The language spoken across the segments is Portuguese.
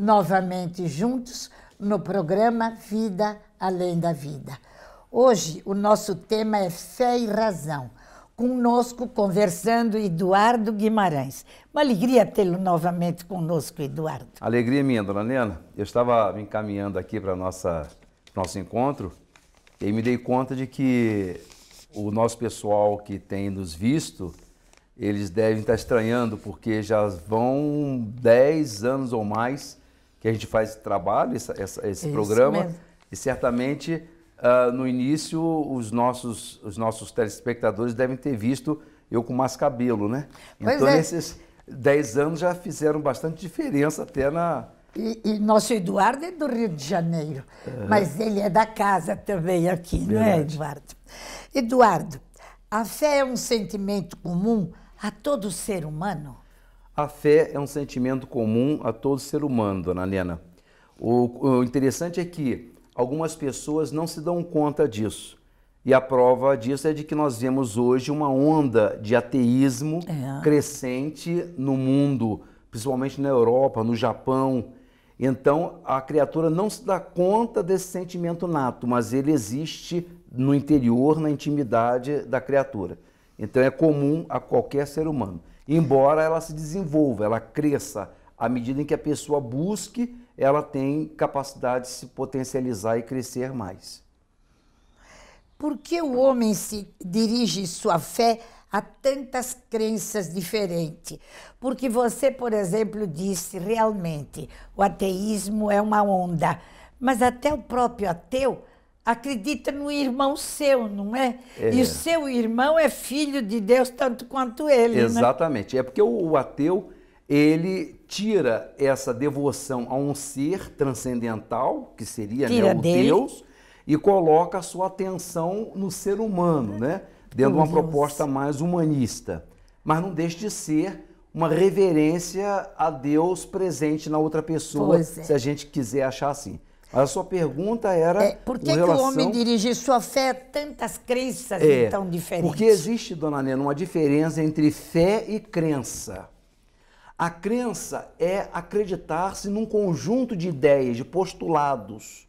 novamente juntos no programa Vida Além da Vida. Hoje o nosso tema é Fé e Razão. Conosco conversando Eduardo Guimarães. Uma alegria tê-lo novamente conosco, Eduardo. Alegria minha, dona Nena. Eu estava me encaminhando aqui para nossa nosso encontro e me dei conta de que o nosso pessoal que tem nos visto, eles devem estar estranhando porque já vão 10 anos ou mais que a gente faz esse trabalho, essa, essa, esse Isso programa. Mesmo. E certamente, uh, no início, os nossos, os nossos telespectadores devem ter visto eu com mais cabelo, né? Pois então, é. esses 10 anos já fizeram bastante diferença até na. E, e, nosso Eduardo é do Rio de Janeiro, mas ele é da casa também aqui, Verdade. não é, Eduardo? Eduardo, a fé é um sentimento comum a todo ser humano? A fé é um sentimento comum a todo ser humano, dona Helena. O, o interessante é que algumas pessoas não se dão conta disso. E a prova disso é de que nós vemos hoje uma onda de ateísmo é. crescente no mundo, principalmente na Europa, no Japão. Então a criatura não se dá conta desse sentimento nato, mas ele existe no interior, na intimidade da criatura. Então é comum a qualquer ser humano embora ela se desenvolva, ela cresça à medida em que a pessoa busque, ela tem capacidade de se potencializar e crescer mais. Por que o homem se dirige sua fé a tantas crenças diferentes? Porque você, por exemplo, disse realmente o ateísmo é uma onda, mas até o próprio ateu acredita no irmão seu, não é? é? E o seu irmão é filho de Deus tanto quanto ele. Né? Exatamente. Né? É porque o, o ateu ele tira essa devoção a um ser transcendental, que seria né, o dele. Deus, e coloca a sua atenção no ser humano, né? Dentro de uma proposta mais humanista. Mas não deixe de ser uma reverência a Deus presente na outra pessoa, é. se a gente quiser achar assim. A sua pergunta era. É, por que, relação... que o homem dirige sua fé a tantas crenças é, tão diferentes? Porque existe, dona Nena, uma diferença entre fé e crença. A crença é acreditar-se num conjunto de ideias, de postulados,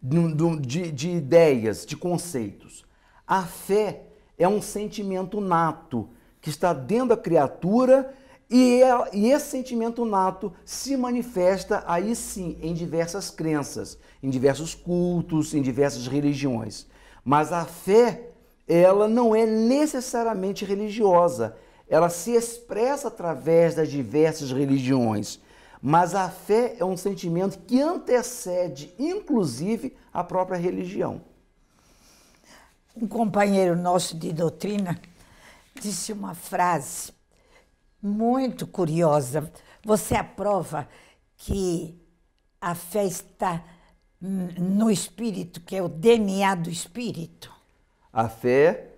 de, de ideias, de conceitos. A fé é um sentimento nato que está dentro da criatura e, e esse sentimento nato se manifesta aí sim em diversas crenças, em diversos cultos, em diversas religiões. Mas a fé, ela não é necessariamente religiosa. Ela se expressa através das diversas religiões. Mas a fé é um sentimento que antecede, inclusive, a própria religião. Um companheiro nosso de doutrina disse uma frase muito curiosa. Você aprova que a fé está no espírito, que é o DNA do espírito? A fé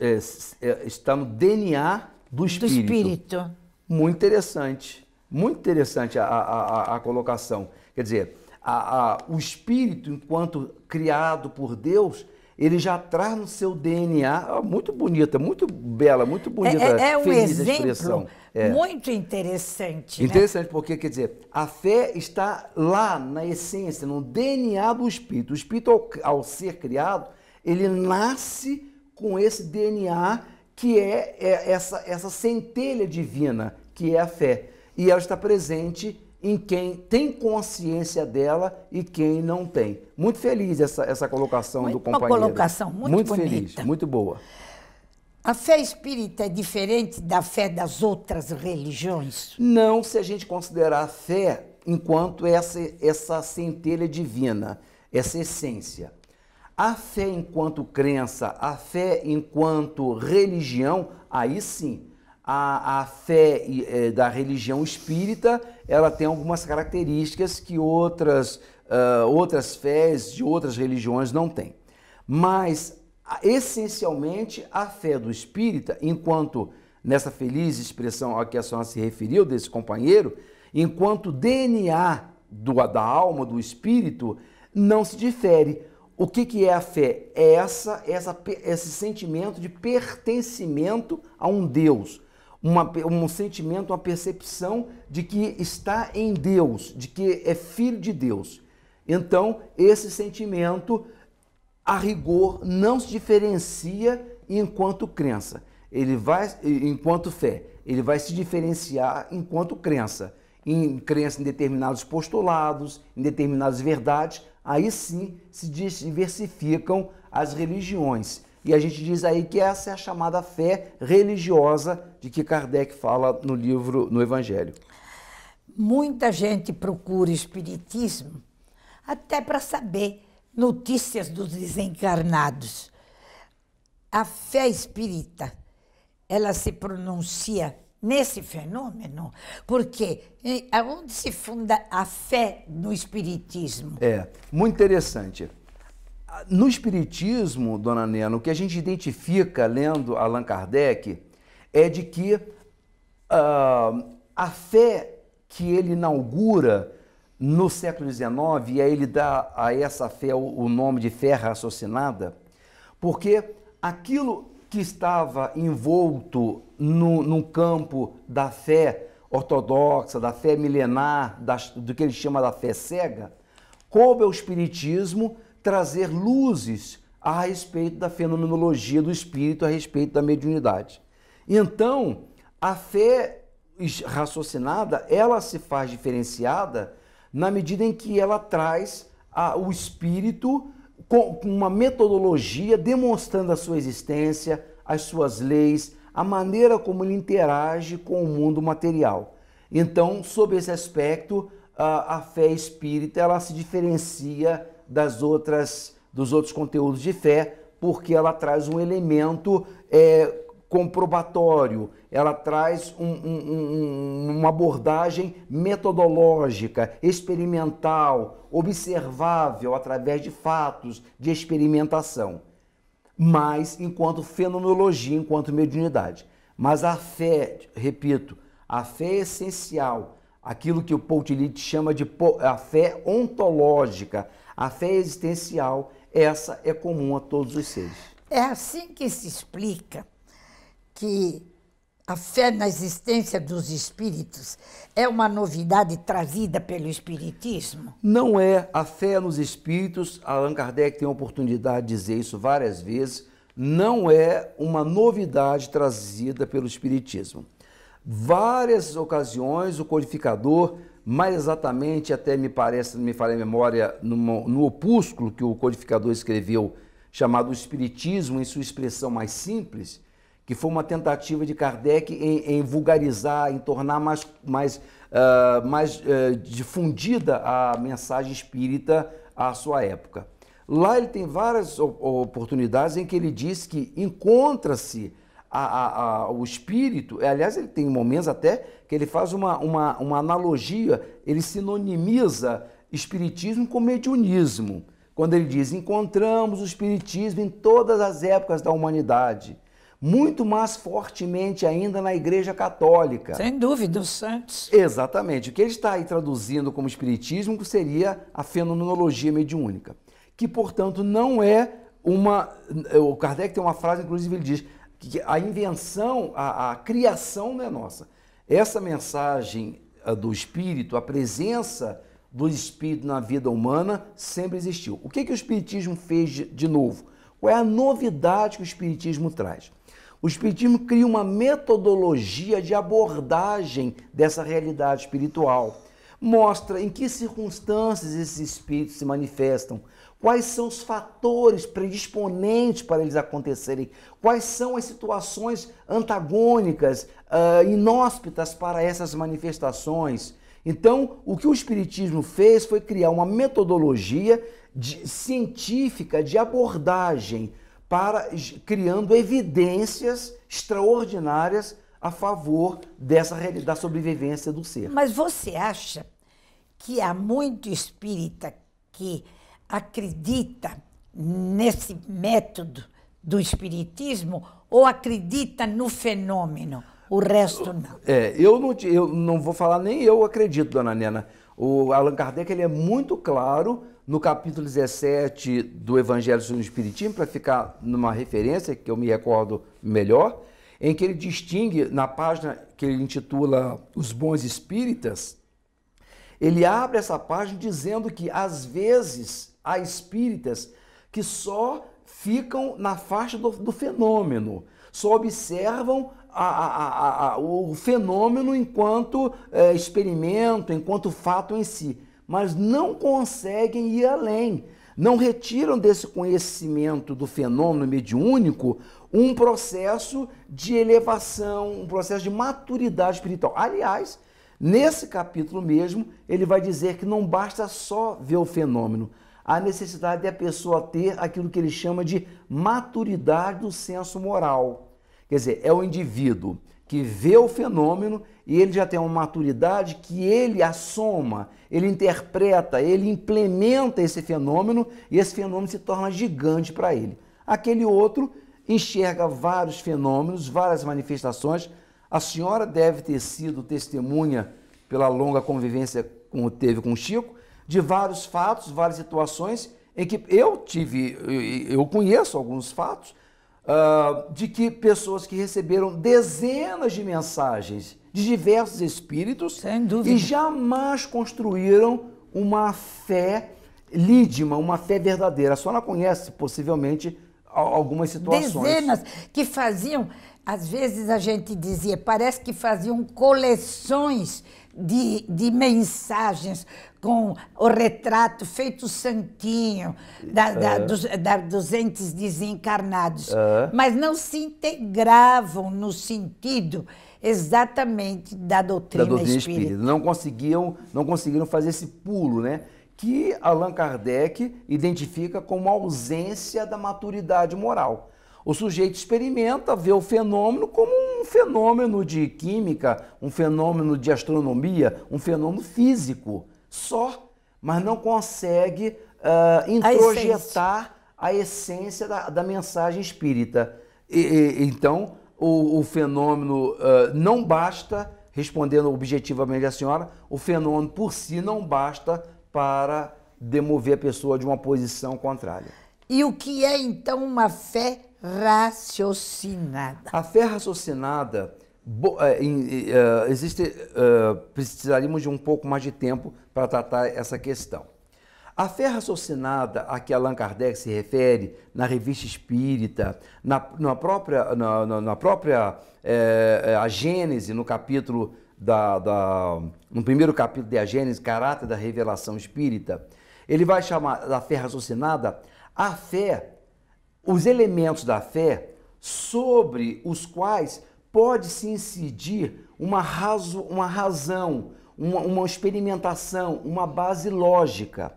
é, é, está no DNA do espírito. Do espírito. Muito interessante. Muito interessante a, a, a colocação. Quer dizer, a, a, o espírito, enquanto criado por Deus, ele já traz no seu DNA, muito bonita, muito bela, muito é, bonita. É, é um exemplo é. muito interessante. Né? Interessante, né? porque, quer dizer, a fé está lá na essência, no DNA do Espírito. O Espírito, ao, ao ser criado, ele nasce com esse DNA que é, é essa, essa centelha divina, que é a fé. E ela está presente em quem tem consciência dela e quem não tem. Muito feliz essa, essa colocação muito, do companheiro. Uma colocação muito, muito bonita. feliz, muito boa. A fé espírita é diferente da fé das outras religiões? Não, se a gente considerar a fé enquanto essa, essa centelha divina, essa essência. A fé enquanto crença, a fé enquanto religião, aí sim, a, a fé é, da religião espírita ela tem algumas características que outras, uh, outras fés de outras religiões não têm. Mas, essencialmente, a fé do espírita, enquanto nessa feliz expressão a que a senhora se referiu, desse companheiro, enquanto DNA do, da alma, do espírito, não se difere. O que, que é a fé? É essa, essa, esse sentimento de pertencimento a um Deus, uma, um sentimento, uma percepção de que está em Deus, de que é filho de Deus. Então, esse sentimento, a rigor, não se diferencia enquanto crença. Ele vai, enquanto fé, ele vai se diferenciar enquanto crença. Em crença em determinados postulados, em determinadas verdades, aí sim se diversificam as religiões. E a gente diz aí que essa é a chamada fé religiosa de que Kardec fala no livro, no Evangelho. Muita gente procura espiritismo até para saber notícias dos desencarnados. A fé espírita, ela se pronuncia nesse fenômeno, porque eh, aonde se funda a fé no espiritismo? É, muito interessante. Ah, no Espiritismo, dona Nena, o que a gente identifica lendo Allan Kardec é de que uh, a fé que ele inaugura no século XIX, e aí ele dá a essa fé o nome de fé raciocinada, porque aquilo que estava envolto no, no campo da fé ortodoxa, da fé milenar, do que ele chama da fé cega, coube ao é Espiritismo trazer luzes a respeito da fenomenologia do espírito, a respeito da mediunidade. Então, a fé raciocinada, ela se faz diferenciada na medida em que ela traz a, o espírito com uma metodologia demonstrando a sua existência, as suas leis, a maneira como ele interage com o mundo material. Então, sob esse aspecto, a, a fé espírita ela se diferencia das outras dos outros conteúdos de fé, porque ela traz um elemento é, comprobatório, ela traz um, um, um, uma abordagem metodológica, experimental, observável através de fatos, de experimentação. Mas enquanto fenomenologia, enquanto mediunidade. Mas a fé, repito, a fé é essencial, aquilo que o Poutilite chama de a fé ontológica, a fé existencial, essa é comum a todos os seres. É assim que se explica que a fé na existência dos espíritos é uma novidade trazida pelo espiritismo? Não é. A fé nos espíritos, Allan Kardec tem a oportunidade de dizer isso várias vezes, não é uma novidade trazida pelo espiritismo várias ocasiões o codificador, mais exatamente até me parece, me farei memória, numa, no opúsculo que o codificador escreveu, chamado Espiritismo em sua expressão mais simples, que foi uma tentativa de Kardec em, em vulgarizar, em tornar mais, mais, uh, mais uh, difundida a mensagem espírita à sua época. Lá ele tem várias oportunidades em que ele diz que encontra-se a, a, o espírito, é, aliás, ele tem momentos até que ele faz uma, uma, uma analogia, ele sinonimiza espiritismo com mediunismo, quando ele diz: encontramos o espiritismo em todas as épocas da humanidade. Muito mais fortemente ainda na Igreja Católica. Sem dúvida, os santos. Exatamente. O que ele está aí traduzindo como espiritismo seria a fenomenologia mediúnica, que, portanto, não é uma. O Kardec tem uma frase, inclusive, ele diz: que a invenção, a, a criação não é nossa. Essa mensagem do Espírito, a presença do Espírito na vida humana sempre existiu. O que, que o Espiritismo fez de, de novo? Qual é a novidade que o Espiritismo traz? O Espiritismo cria uma metodologia de abordagem dessa realidade espiritual. Mostra em que circunstâncias esses espíritos se manifestam, Quais são os fatores predisponentes para eles acontecerem? Quais são as situações antagônicas, uh, inóspitas para essas manifestações? Então, o que o Espiritismo fez foi criar uma metodologia de, científica de abordagem para criando evidências extraordinárias a favor dessa da sobrevivência do ser. Mas você acha que há muito espírita que acredita nesse método do espiritismo ou acredita no fenômeno? O resto não. É, eu não, eu não vou falar nem eu acredito, dona Nena. O Allan Kardec ele é muito claro no capítulo 17 do Evangelho segundo o Espiritismo, para ficar numa referência que eu me recordo melhor, em que ele distingue, na página que ele intitula Os Bons Espíritas, ele abre essa página dizendo que, às vezes, Há espíritas que só ficam na faixa do, do fenômeno, só observam a, a, a, o fenômeno enquanto é, experimento, enquanto fato em si, mas não conseguem ir além. Não retiram desse conhecimento do fenômeno mediúnico um processo de elevação, um processo de maturidade espiritual. Aliás, nesse capítulo mesmo, ele vai dizer que não basta só ver o fenômeno, a necessidade da é pessoa ter aquilo que ele chama de maturidade do senso moral. Quer dizer, é o indivíduo que vê o fenômeno e ele já tem uma maturidade que ele assoma, ele interpreta, ele implementa esse fenômeno e esse fenômeno se torna gigante para ele. Aquele outro enxerga vários fenômenos, várias manifestações. A senhora deve ter sido testemunha pela longa convivência que teve com o Chico, de vários fatos, várias situações em que eu tive, eu conheço alguns fatos, uh, de que pessoas que receberam dezenas de mensagens de diversos espíritos e jamais construíram uma fé lídima, uma fé verdadeira. A senhora conhece, possivelmente, algumas situações. Dezenas que faziam, às vezes a gente dizia, parece que faziam coleções de, de mensagens com o retrato feito santinho da, da, é. dos, da, dos, entes desencarnados, uhum. mas não se integravam no sentido exatamente da doutrina, da doutrina espírita. espírita. Não conseguiam, não conseguiram fazer esse pulo, né? Que Allan Kardec identifica como ausência da maturidade moral. O sujeito experimenta, vê o fenômeno como um fenômeno de química, um fenômeno de astronomia, um fenômeno físico só, mas não consegue uh, introjetar a essência, a essência da, da, mensagem espírita. E, e, então, o, o fenômeno uh, não basta, respondendo objetivamente a senhora, o fenômeno por si não basta para demover a pessoa de uma posição contrária. E o que é então uma fé raciocinada. A fé raciocinada, é, é, existe, é, precisaríamos de um pouco mais de tempo para tratar essa questão. A fé raciocinada a que Allan Kardec se refere na revista espírita, na, na própria, na, na própria é, a Gênese, no capítulo da, da, no primeiro capítulo de A Gênese, Caráter da Revelação Espírita, ele vai chamar da fé raciocinada a fé os elementos da fé sobre os quais pode se incidir uma, razo, uma razão, uma, uma experimentação, uma base lógica.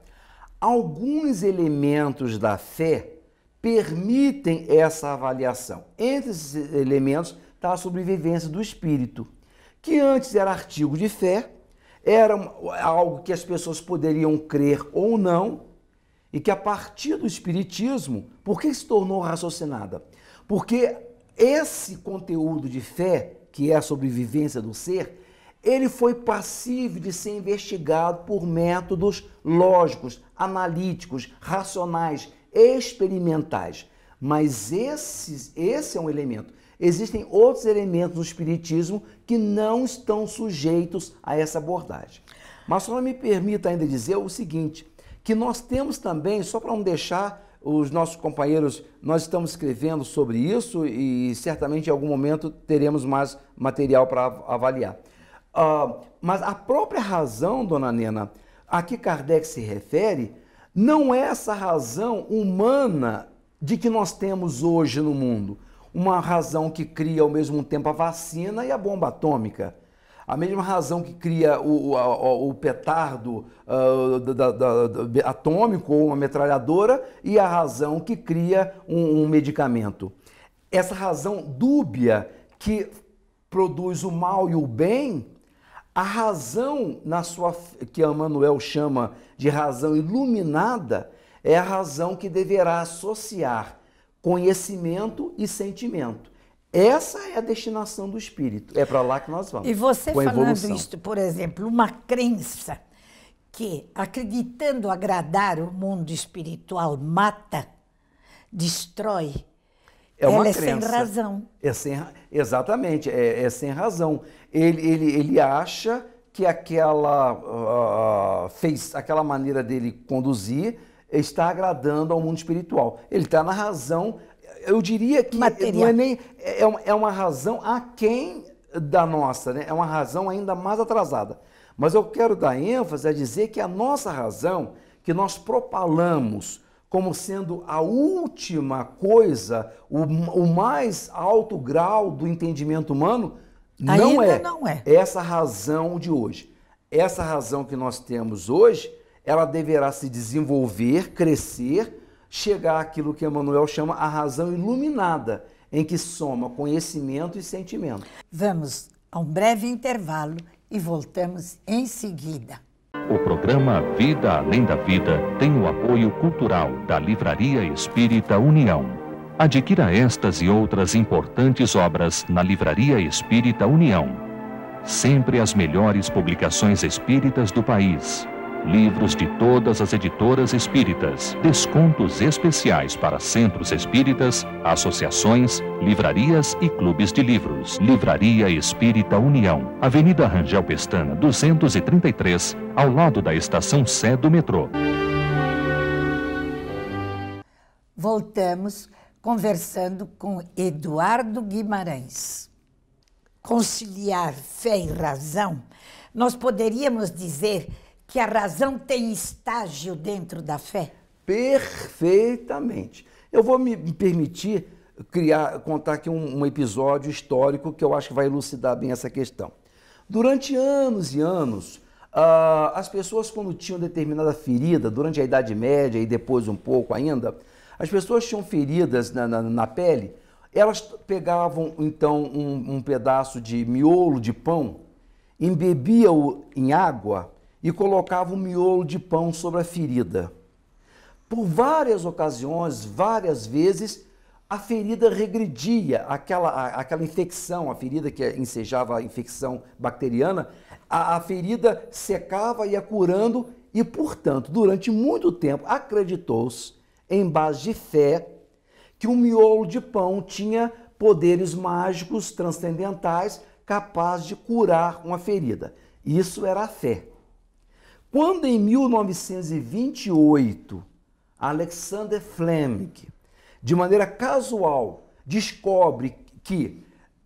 Alguns elementos da fé permitem essa avaliação. Entre esses elementos está a sobrevivência do espírito, que antes era artigo de fé, era algo que as pessoas poderiam crer ou não, e que a partir do espiritismo por que se tornou raciocinada? Porque esse conteúdo de fé, que é a sobrevivência do ser, ele foi passível de ser investigado por métodos lógicos, analíticos, racionais, experimentais. Mas esses, esse é um elemento. Existem outros elementos no Espiritismo que não estão sujeitos a essa abordagem. Mas só me permita ainda dizer o seguinte, que nós temos também, só para não deixar os nossos companheiros, nós estamos escrevendo sobre isso e certamente em algum momento teremos mais material para avaliar. Uh, mas a própria razão, dona Nena, a que Kardec se refere, não é essa razão humana de que nós temos hoje no mundo. Uma razão que cria ao mesmo tempo a vacina e a bomba atômica. A mesma razão que cria o, o, o petardo uh, da, da, da, atômico ou uma metralhadora e a razão que cria um, um medicamento. Essa razão dúbia que produz o mal e o bem, a razão na sua que Emmanuel chama de razão iluminada é a razão que deverá associar conhecimento e sentimento. Essa é a destinação do espírito. É para lá que nós vamos. E você falando isto, por exemplo, uma crença que, acreditando agradar o mundo espiritual, mata, destrói. É uma Ela é crença. sem razão. É sem, exatamente, é, é sem razão. Ele, ele, ele acha que aquela, uh, fez, aquela maneira dele conduzir está agradando ao mundo espiritual. Ele está na razão eu diria que Material. não é nem. É uma, é uma razão aquém da nossa, né? É uma razão ainda mais atrasada. Mas eu quero dar ênfase a dizer que a nossa razão, que nós propalamos como sendo a última coisa, o, o mais alto grau do entendimento humano, não é, não é. é essa razão de hoje. Essa razão que nós temos hoje, ela deverá se desenvolver, crescer, chegar àquilo que Emmanuel chama a razão iluminada, em que soma conhecimento e sentimento. Vamos a um breve intervalo e voltamos em seguida. O programa Vida Além da Vida tem o apoio cultural da Livraria Espírita União. Adquira estas e outras importantes obras na Livraria Espírita União. Sempre as melhores publicações espíritas do país livros de todas as editoras espíritas, descontos especiais para centros espíritas, associações, livrarias e clubes de livros. Livraria Espírita União, Avenida Rangel Pestana, 233, ao lado da estação Sé do metrô. Voltamos conversando com Eduardo Guimarães. Conciliar fé e razão, nós poderíamos dizer que a razão tem estágio dentro da fé? Perfeitamente. Eu vou me permitir criar, contar aqui um, um episódio histórico que eu acho que vai elucidar bem essa questão. Durante anos e anos, Uh, as pessoas, quando tinham determinada ferida, durante a Idade Média e depois um pouco ainda, as pessoas tinham feridas na, na, na pele, elas pegavam então um, um, pedaço de miolo de pão, embebiam-o em água e colocava um miolo de pão sobre a ferida. Por várias ocasiões, várias vezes, a ferida regredia, aquela, aquela infecção, a ferida que ensejava a infecção bacteriana, a, a ferida secava, ia curando e, portanto, durante muito tempo acreditou-se, em base de fé, que um miolo de pão tinha poderes mágicos transcendentais capaz de curar uma ferida. Isso era a fé. Quando em 1928 Alexander Fleming, de maneira casual, descobre que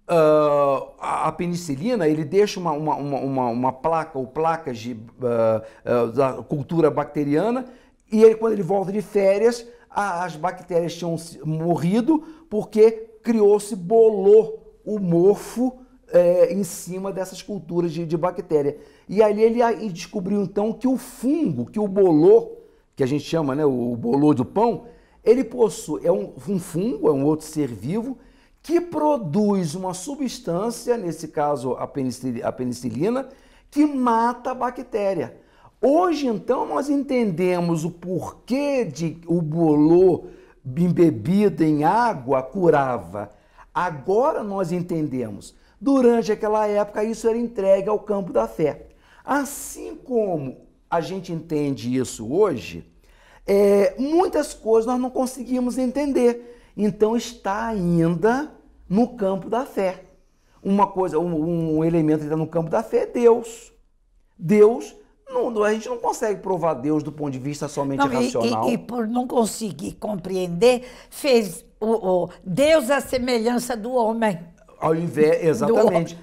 uh, a penicilina ele deixa uma, uma, uma, uma placa ou placas de, uh, uh, da cultura bacteriana e ele, quando ele volta de férias, a, as bactérias tinham morrido porque criou-se, bolou o morfo é, em cima dessas culturas de, de bactéria. E ali ele descobriu então que o fungo, que o bolor, que a gente chama né, o bolor do pão, ele possui, é um, um fungo, é um outro ser vivo, que produz uma substância, nesse caso a penicilina, a penicilina que mata a bactéria. Hoje, então, nós entendemos o porquê de o bolor embebido em água curava. Agora nós entendemos. Durante aquela época, isso era entregue ao campo da fé. Assim como a gente entende isso hoje, é, muitas coisas nós não conseguimos entender. Então está ainda no campo da fé. Uma coisa, um, um elemento que está no campo da fé é Deus. Deus não, a gente não consegue provar Deus do ponto de vista somente não, racional. E, e, por não conseguir compreender, fez o, o Deus à semelhança do homem. Ao invés, exatamente.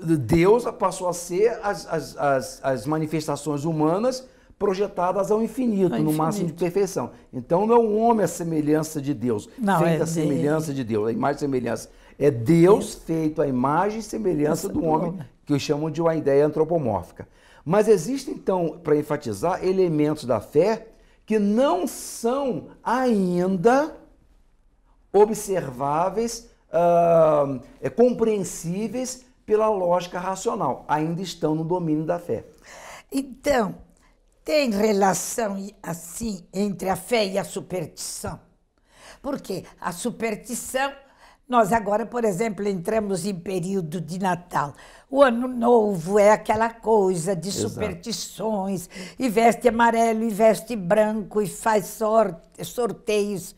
Deus passou a ser as, as, as, as manifestações humanas projetadas ao infinito, ao no infinito. máximo de perfeição. Então não é o homem a semelhança de Deus, não, feito é a semelhança de Deus, a imagem e semelhança. É Deus Isso. feito a imagem e semelhança Isso. do homem, que chamam de uma ideia antropomórfica. Mas existem, então, para enfatizar, elementos da fé que não são ainda observáveis uh, é, compreensíveis pela lógica racional, ainda estão no domínio da fé. Então, tem relação assim entre a fé e a superstição. Porque a superstição, nós agora, por exemplo, entramos em período de Natal. O ano novo é aquela coisa de superstições, e veste amarelo, e veste branco, e faz sorte, sorteios.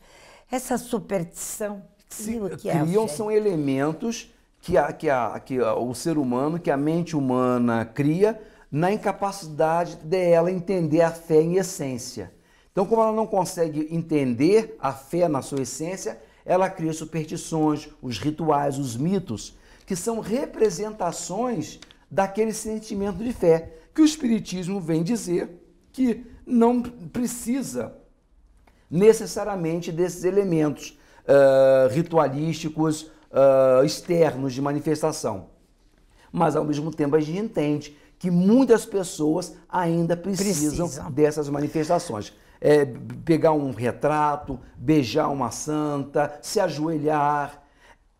Essa superstição se é, criam são elementos que, a, que, a, que o ser humano, que a mente humana cria na incapacidade dela entender a fé em essência. Então, como ela não consegue entender a fé na sua essência, ela cria superstições, os rituais, os mitos, que são representações daquele sentimento de fé, que o Espiritismo vem dizer que não precisa necessariamente desses elementos, uh, ritualísticos uh, externos de manifestação. Mas, ao mesmo tempo, a gente entende que muitas pessoas ainda precisam, precisam. dessas manifestações. É, pegar um retrato, beijar uma santa, se ajoelhar.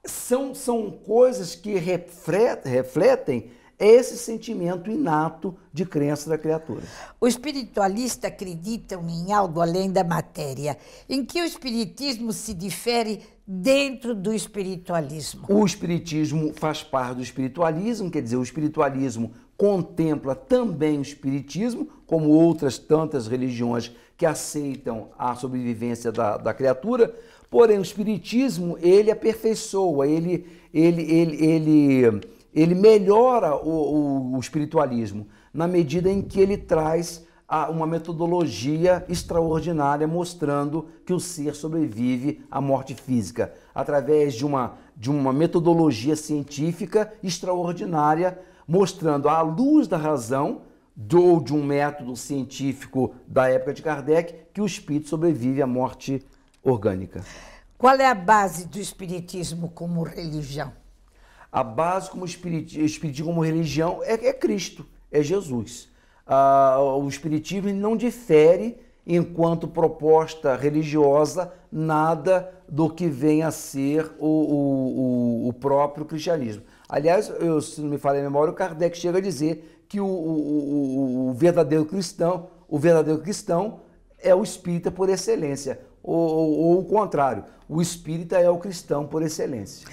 São, são coisas que refletem esse sentimento inato de crença da criatura. O espiritualista acredita em algo além da matéria. Em que o espiritismo se difere dentro do espiritualismo? O espiritismo faz parte do espiritualismo, quer dizer, o espiritualismo contempla também o espiritismo, como outras tantas religiões que aceitam a sobrevivência da, da criatura, porém o espiritismo ele aperfeiçoa, ele, ele, ele, ele ele melhora o, o, o espiritualismo na medida em que ele traz a, uma metodologia extraordinária mostrando que o ser sobrevive à morte física através de uma, de uma metodologia científica extraordinária mostrando à luz da razão ou de um método científico da época de Kardec que o espírito sobrevive à morte orgânica. Qual é a base do espiritismo como religião? A base como espiritismo, como religião é, é Cristo, é Jesus. Ah, o espiritismo não difere enquanto proposta religiosa nada do que vem a ser o, o, o, próprio cristianismo. Aliás, eu, se não me falha a memória, o Kardec chega a dizer que o, o, o verdadeiro cristão, o verdadeiro cristão é o espírita por excelência, ou, ou, ou o contrário, o espírita é o cristão por excelência.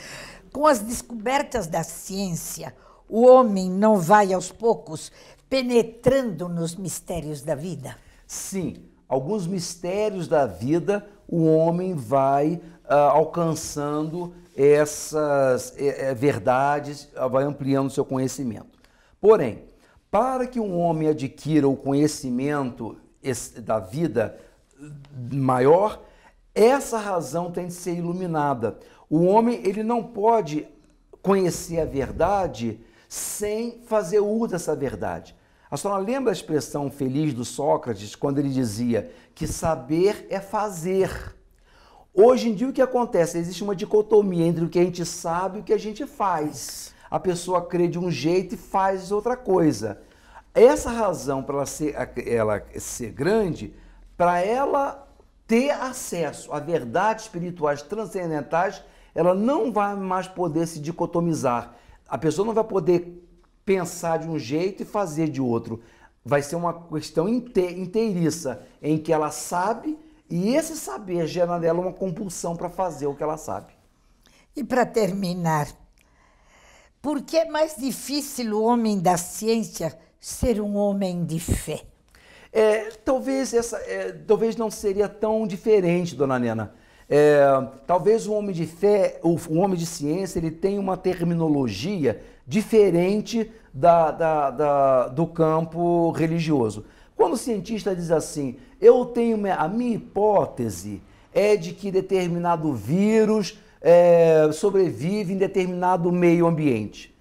Com as descobertas da ciência, o homem não vai aos poucos penetrando nos mistérios da vida? Sim, alguns mistérios da vida o homem vai uh, alcançando essas eh, eh, verdades, ah, vai ampliando seu conhecimento. Porém, para que um homem adquira o conhecimento da vida hum, maior, essa razão tem de ser iluminada. O homem ele não pode conhecer a verdade sem fazer uso dessa verdade. A senhora lembra a expressão feliz do Sócrates quando ele dizia que saber é fazer. Hoje em dia o que acontece? Existe uma dicotomia entre o que a gente sabe e o que a gente faz. A pessoa crê de um jeito e faz outra coisa. Essa razão para ela ser, ela ser grande, para ela ter acesso a verdades espirituais transcendentais, ela não vai mais poder se dicotomizar. A pessoa não vai poder pensar de um jeito e fazer de outro. Vai ser uma questão inteiriça, em que ela sabe e esse saber gera nela uma compulsão para fazer o que ela sabe. E para terminar, por que é mais difícil o homem da ciência ser um homem de fé? É, talvez essa, é, talvez não seria tão diferente, dona Nena. É, talvez o homem de fé, o, o, homem de ciência, ele tem uma terminologia diferente da, da, da, do campo religioso. Quando o cientista diz assim, eu tenho a minha hipótese é de que determinado vírus é, sobrevive em determinado meio ambiente.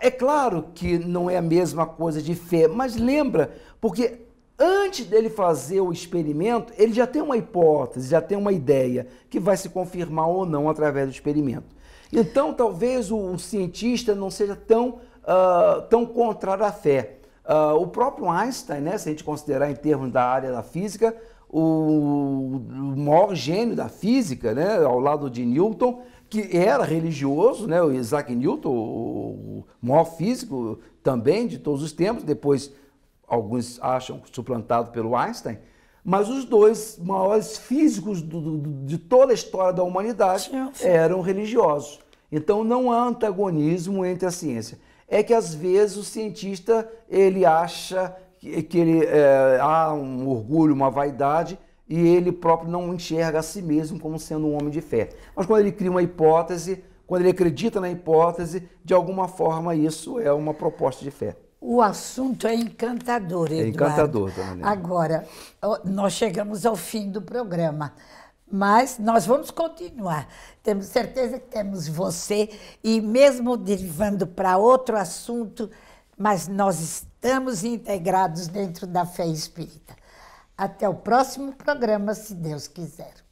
É claro que não é a mesma coisa de fé, mas lembra, porque antes dele fazer o experimento, ele já tem uma hipótese, já tem uma ideia que vai se confirmar ou não através do experimento. Então, talvez o, o cientista não seja tão, uh, tão contrário à fé. Uh, o próprio Einstein, né, se a gente considerar em termos da área da física, o, o maior gênio da física, né, ao lado de Newton, que era religioso, né, o Isaac Newton, o maior físico também de todos os tempos, depois alguns acham, suplantado pelo Einstein, mas os dois maiores físicos do, do, de toda a história da humanidade sim, sim. eram religiosos. Então não há antagonismo entre a ciência. É que às vezes o cientista ele acha que, que ele é, há um orgulho, uma vaidade e ele próprio não enxerga a si mesmo como sendo um homem de fé. Mas quando ele cria uma hipótese, quando ele acredita na hipótese, de alguma forma isso é uma proposta de fé. O assunto é encantador, é Eduardo. É encantador, também. Né? Agora, nós chegamos ao fim do programa, mas nós vamos continuar. Temos certeza que temos você, e mesmo derivando para outro assunto, mas nós estamos integrados dentro da fé espírita. Até o próximo programa, se Deus quiser.